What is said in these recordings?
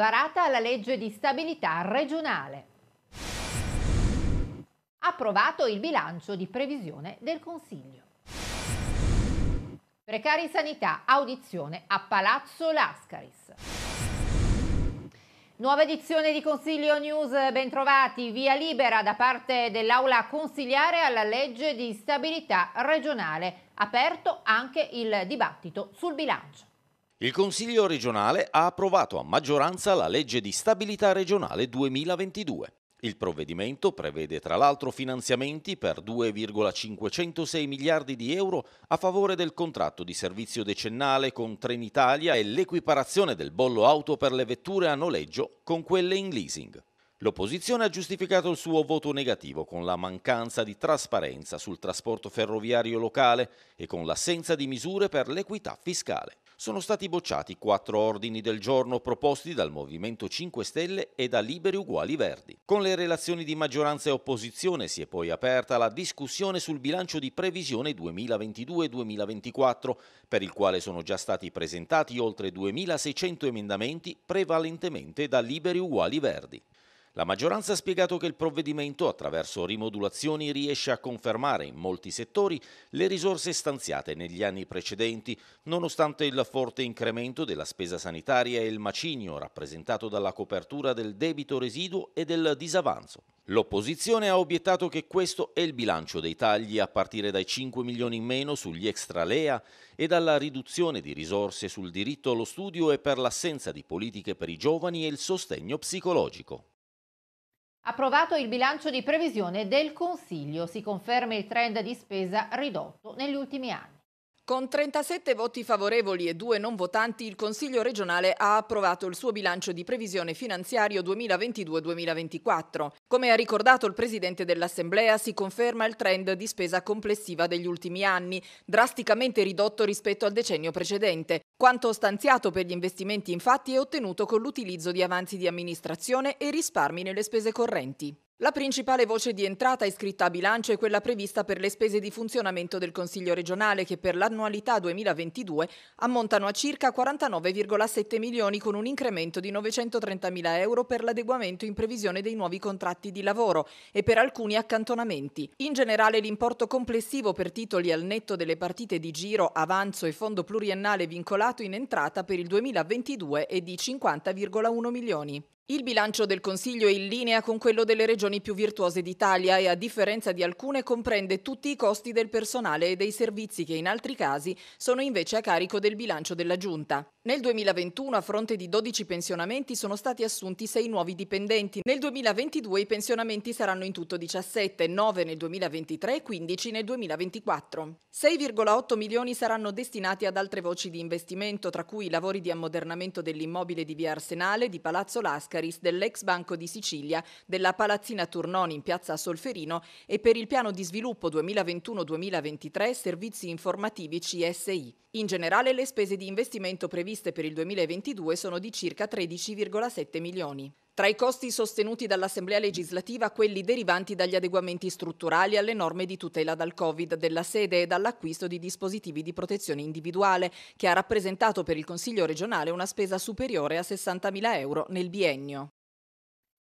varata la legge di stabilità regionale. Approvato il bilancio di previsione del Consiglio. Precari Sanità, audizione a Palazzo Lascaris. Nuova edizione di Consiglio News, bentrovati, via libera da parte dell'Aula consigliare alla legge di stabilità regionale, aperto anche il dibattito sul bilancio. Il Consiglio regionale ha approvato a maggioranza la legge di stabilità regionale 2022. Il provvedimento prevede tra l'altro finanziamenti per 2,506 miliardi di euro a favore del contratto di servizio decennale con Trenitalia e l'equiparazione del bollo auto per le vetture a noleggio con quelle in leasing. L'opposizione ha giustificato il suo voto negativo con la mancanza di trasparenza sul trasporto ferroviario locale e con l'assenza di misure per l'equità fiscale sono stati bocciati quattro ordini del giorno proposti dal Movimento 5 Stelle e da Liberi Uguali Verdi. Con le relazioni di maggioranza e opposizione si è poi aperta la discussione sul bilancio di previsione 2022-2024, per il quale sono già stati presentati oltre 2.600 emendamenti prevalentemente da Liberi Uguali Verdi. La maggioranza ha spiegato che il provvedimento, attraverso rimodulazioni, riesce a confermare in molti settori le risorse stanziate negli anni precedenti, nonostante il forte incremento della spesa sanitaria e il macigno rappresentato dalla copertura del debito residuo e del disavanzo. L'opposizione ha obiettato che questo è il bilancio dei tagli a partire dai 5 milioni in meno sugli extralea e dalla riduzione di risorse sul diritto allo studio e per l'assenza di politiche per i giovani e il sostegno psicologico. Approvato il bilancio di previsione del Consiglio, si conferma il trend di spesa ridotto negli ultimi anni. Con 37 voti favorevoli e due non votanti, il Consiglio regionale ha approvato il suo bilancio di previsione finanziario 2022-2024. Come ha ricordato il Presidente dell'Assemblea, si conferma il trend di spesa complessiva degli ultimi anni, drasticamente ridotto rispetto al decennio precedente. Quanto stanziato per gli investimenti infatti è ottenuto con l'utilizzo di avanzi di amministrazione e risparmi nelle spese correnti. La principale voce di entrata iscritta a bilancio è quella prevista per le spese di funzionamento del Consiglio regionale che per l'annualità 2022 ammontano a circa 49,7 milioni con un incremento di 930 mila euro per l'adeguamento in previsione dei nuovi contratti di lavoro e per alcuni accantonamenti. In generale l'importo complessivo per titoli al netto delle partite di giro, avanzo e fondo pluriennale vincolato in entrata per il 2022 è di 50,1 milioni. Il bilancio del Consiglio è in linea con quello delle regioni più virtuose d'Italia e a differenza di alcune comprende tutti i costi del personale e dei servizi che in altri casi sono invece a carico del bilancio della Giunta. Nel 2021 a fronte di 12 pensionamenti sono stati assunti 6 nuovi dipendenti. Nel 2022 i pensionamenti saranno in tutto 17, 9 nel 2023 e 15 nel 2024. 6,8 milioni saranno destinati ad altre voci di investimento, tra cui i lavori di ammodernamento dell'immobile di Via Arsenale, di Palazzo Lascaris, dell'ex Banco di Sicilia, della Palazzina Turnoni in Piazza Solferino e per il piano di sviluppo 2021-2023 servizi informativi CSI. In generale le spese di investimento previste previste per il 2022 sono di circa 13,7 milioni. Tra i costi sostenuti dall'Assemblea legislativa quelli derivanti dagli adeguamenti strutturali alle norme di tutela dal Covid della sede e dall'acquisto di dispositivi di protezione individuale, che ha rappresentato per il Consiglio regionale una spesa superiore a 60.000 euro nel biennio.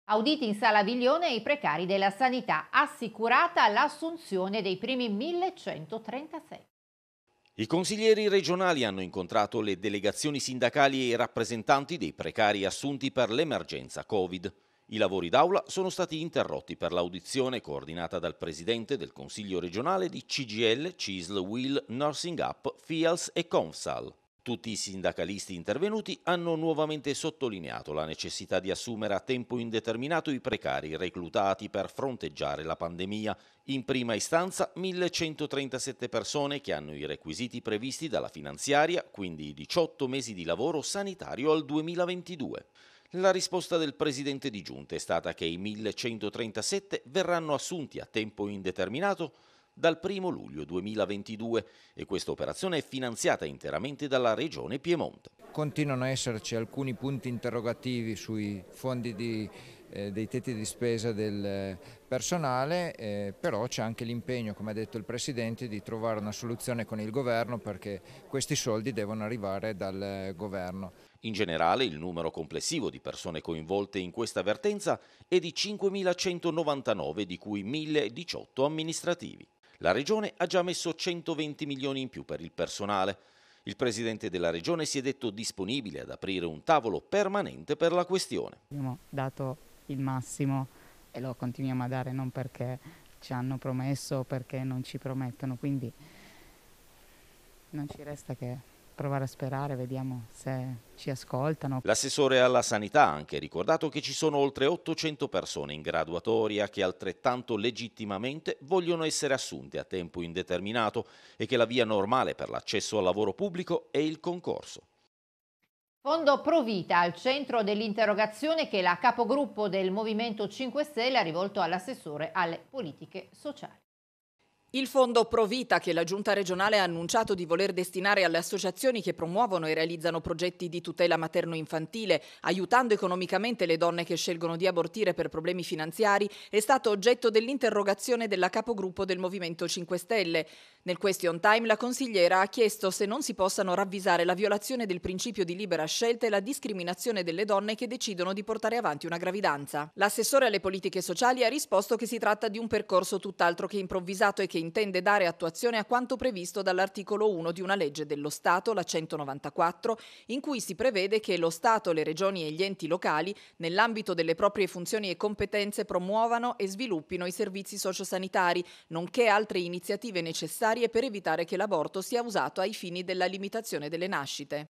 Auditi in sala Viglione i precari della sanità, assicurata l'assunzione dei primi 1136. I consiglieri regionali hanno incontrato le delegazioni sindacali e i rappresentanti dei precari assunti per l'emergenza Covid. I lavori d'aula sono stati interrotti per l'audizione coordinata dal presidente del Consiglio regionale di CGL, CISL, WIL, Nursing Up, FIALS e CONFSAL. Tutti i sindacalisti intervenuti hanno nuovamente sottolineato la necessità di assumere a tempo indeterminato i precari reclutati per fronteggiare la pandemia. In prima istanza 1137 persone che hanno i requisiti previsti dalla finanziaria, quindi 18 mesi di lavoro sanitario al 2022. La risposta del presidente di giunta è stata che i 1137 verranno assunti a tempo indeterminato dal 1 luglio 2022 e questa operazione è finanziata interamente dalla Regione Piemonte. Continuano a esserci alcuni punti interrogativi sui fondi di, eh, dei tetti di spesa del eh, personale, eh, però c'è anche l'impegno, come ha detto il Presidente, di trovare una soluzione con il Governo perché questi soldi devono arrivare dal eh, Governo. In generale il numero complessivo di persone coinvolte in questa vertenza è di 5.199, di cui 1.018 amministrativi. La Regione ha già messo 120 milioni in più per il personale. Il Presidente della Regione si è detto disponibile ad aprire un tavolo permanente per la questione. Abbiamo dato il massimo e lo continuiamo a dare non perché ci hanno promesso o perché non ci promettono, quindi non ci resta che provare a sperare, vediamo se ci ascoltano. L'assessore alla sanità ha anche ricordato che ci sono oltre 800 persone in graduatoria che altrettanto legittimamente vogliono essere assunte a tempo indeterminato e che la via normale per l'accesso al lavoro pubblico è il concorso. Fondo Provita al centro dell'interrogazione che la capogruppo del Movimento 5 Stelle ha rivolto all'assessore alle politiche sociali. Il fondo Provita che la Giunta regionale ha annunciato di voler destinare alle associazioni che promuovono e realizzano progetti di tutela materno-infantile, aiutando economicamente le donne che scelgono di abortire per problemi finanziari, è stato oggetto dell'interrogazione della capogruppo del Movimento 5 Stelle. Nel question time la consigliera ha chiesto se non si possano ravvisare la violazione del principio di libera scelta e la discriminazione delle donne che decidono di portare avanti una gravidanza. L'assessore alle politiche sociali ha risposto che si tratta di un percorso tutt'altro che improvvisato e che che intende dare attuazione a quanto previsto dall'articolo 1 di una legge dello Stato, la 194, in cui si prevede che lo Stato, le regioni e gli enti locali, nell'ambito delle proprie funzioni e competenze, promuovano e sviluppino i servizi sociosanitari, nonché altre iniziative necessarie per evitare che l'aborto sia usato ai fini della limitazione delle nascite.